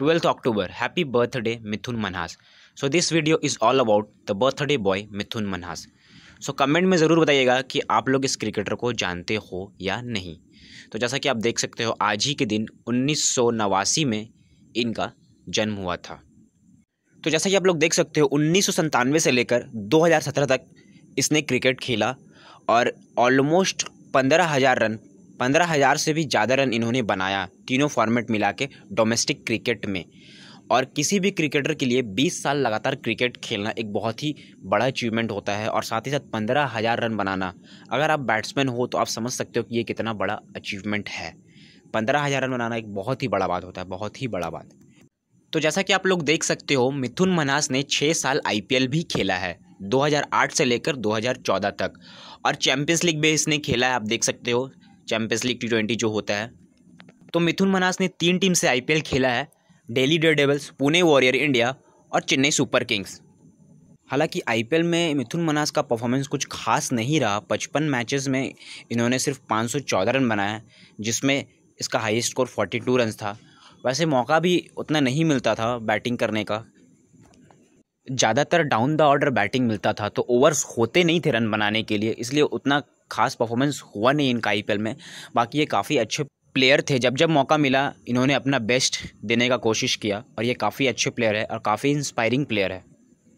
12th October, happy birthday Mithun Manhas. So this video is all about the birthday boy Mithun Manhas. So so, comment में ज़रूर बताइएगा कि आप लोग इस क्रिकेटर को जानते हो या नहीं तो जैसा कि आप देख सकते हो आज ही के दिन उन्नीस में इनका जन्म हुआ था तो जैसा कि आप लोग देख सकते हो उन्नीस से लेकर 2017 तक इसने क्रिकेट खेला और ऑलमोस्ट पंद्रह हज़ार रन पंद्रह हज़ार से भी ज़्यादा रन इन्होंने बनाया तीनों फॉर्मेट मिला के डोमेस्टिक क्रिकेट में और किसी भी क्रिकेटर के लिए 20 साल लगातार क्रिकेट खेलना एक बहुत ही बड़ा अचीवमेंट होता है और साथ ही साथ पंद्रह हज़ार रन बनाना अगर आप बैट्समैन हो तो आप समझ सकते हो कि ये कितना बड़ा अचीवमेंट है पंद्रह हज़ार रन बनाना एक बहुत ही बड़ा बात होता है बहुत ही बड़ा बात तो जैसा कि आप लोग देख सकते हो मिथुन मनास ने छः साल आई भी खेला है 2008 से लेकर 2014 तक और चैम्पियंस लीग भी इसने खेला है आप देख सकते हो चैम्पियंस लीग टी ट्वेंटी जो होता है तो मिथुन मनास ने तीन टीम से आईपीएल खेला है Delhi Daredevils Pune warrior India और चेन्नई सुपर किंग्स हालांकि आईपीएल में मिथुन मनास का परफॉर्मेंस कुछ खास नहीं रहा पचपन मैचेस में इन्होंने सिर्फ पाँच सौ चौदह रन बनाया जिसमें इसका highest score forty two run था वैसे मौका भी उतना नहीं मिलता था बैटिंग करने का ज़्यादातर डाउन द ऑर्डर बैटिंग मिलता था तो ओवर्स होते नहीं थे रन बनाने के लिए इसलिए उतना खास परफॉर्मेंस हुआ नहीं इनका आई में बाकी ये काफ़ी अच्छे प्लेयर थे जब जब मौका मिला इन्होंने अपना बेस्ट देने का कोशिश किया और ये काफ़ी अच्छे प्लेयर है और काफ़ी इंस्पायरिंग प्लेयर है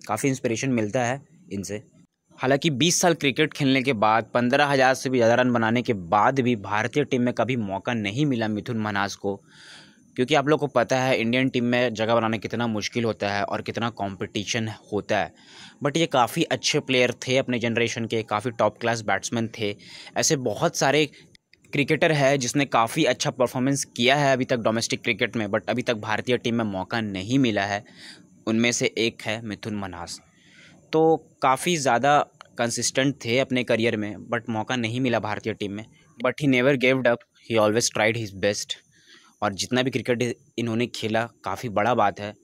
काफ़ी इंस्पिरेशन मिलता है इनसे हालांकि 20 साल क्रिकेट खेलने के बाद पंद्रह हज़ार से भी ज़्यादा रन बनाने के बाद भी भारतीय टीम में कभी मौका नहीं मिला मिथुन मनाज को क्योंकि आप लोग को पता है इंडियन टीम में जगह बनाना कितना मुश्किल होता है और कितना कंपटीशन होता है बट ये काफ़ी अच्छे प्लेयर थे अपने जनरेशन के काफ़ी टॉप क्लास बैट्समैन थे ऐसे बहुत सारे क्रिकेटर है जिसने काफ़ी अच्छा परफॉर्मेंस किया है अभी तक डोमेस्टिक क्रिकेट में बट अभी तक भारतीय टीम में मौका नहीं मिला है उनमें से एक है मिथुन मनास तो काफ़ी ज़्यादा कंसिस्टेंट थे अपने करियर में बट मौका नहीं मिला भारतीय टीम में but he never gave up he always tried his best और जितना भी क्रिकेट इन्होंने खेला काफ़ी बड़ा बात है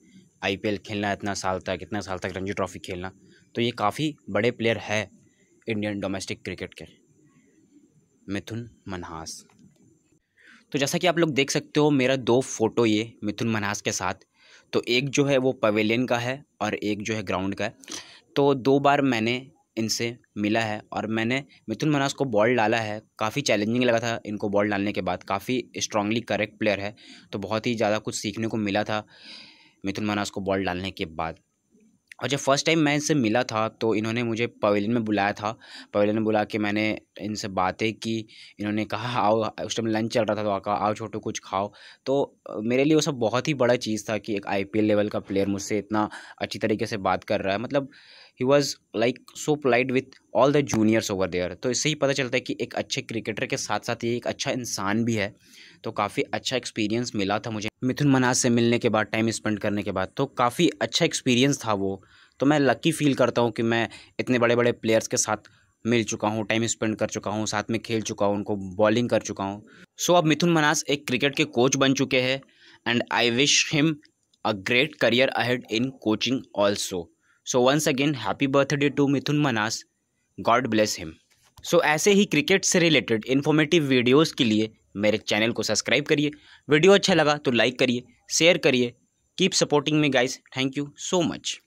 आईपीएल खेलना इतना साल तक इतना साल तक रणजी ट्रॉफ़ी खेलना तो ये काफ़ी बड़े प्लेयर है इंडियन डोमेस्टिक क्रिकेट के मिथुन मनहास तो जैसा कि आप लोग देख सकते हो मेरा दो फ़ोटो ये मिथुन मनहास के साथ तो एक जो है वो पवेलियन का है और एक जो है ग्राउंड का है तो दो बार मैंने इनसे मिला है और मैंने मिथुन मनास को बॉल डाला है काफ़ी चैलेंजिंग लगा था इनको बॉल डालने के बाद काफ़ी स्ट्रांगली करेक्ट प्लेयर है तो बहुत ही ज़्यादा कुछ सीखने को मिला था मिथुन मनास को बॉल डालने के बाद और जब फर्स्ट टाइम मैं इनसे मिला था तो इन्होंने मुझे पवेलियन में बुलाया था पवेलियन में बुला के मैंने इनसे बातें की इन्होंने कहा आओ उस टाइम लंच चल रहा था तो आका आओ छोटो कुछ खाओ तो मेरे लिए वो सब बहुत ही बड़ा चीज़ था कि एक आईपीएल लेवल का प्लेयर मुझसे इतना अच्छी तरीके से बात कर रहा है मतलब he was like so polite with all the juniors over there तो इससे ही पता चलता है कि एक अच्छे क्रिकेटर के साथ साथ ये एक अच्छा इंसान भी है तो काफ़ी अच्छा एक्सपीरियंस मिला था मुझे मिथुन मनाज से मिलने के बाद टाइम स्पेंड करने के बाद तो काफ़ी अच्छा एक्सपीरियंस था वो तो मैं लकी फील करता हूँ कि मैं इतने बड़े बड़े प्लेयर्स के साथ मिल चुका हूँ टाइम स्पेंड कर चुका हूँ साथ में खेल चुका हूँ उनको बॉलिंग कर चुका हूँ सो so, अब मिथुन मनास एक क्रिकेट के कोच बन चुके हैं and I wish him a great career ahead in coaching also so once again happy birthday to Mithun Manhas God bless him so ऐसे ही क्रिकेट से रिलेटेड इन्फॉर्मेटिव वीडियोस के लिए मेरे चैनल को सब्सक्राइब करिए वीडियो अच्छा लगा तो लाइक करिए शेयर करिए keep supporting me guys thank you so much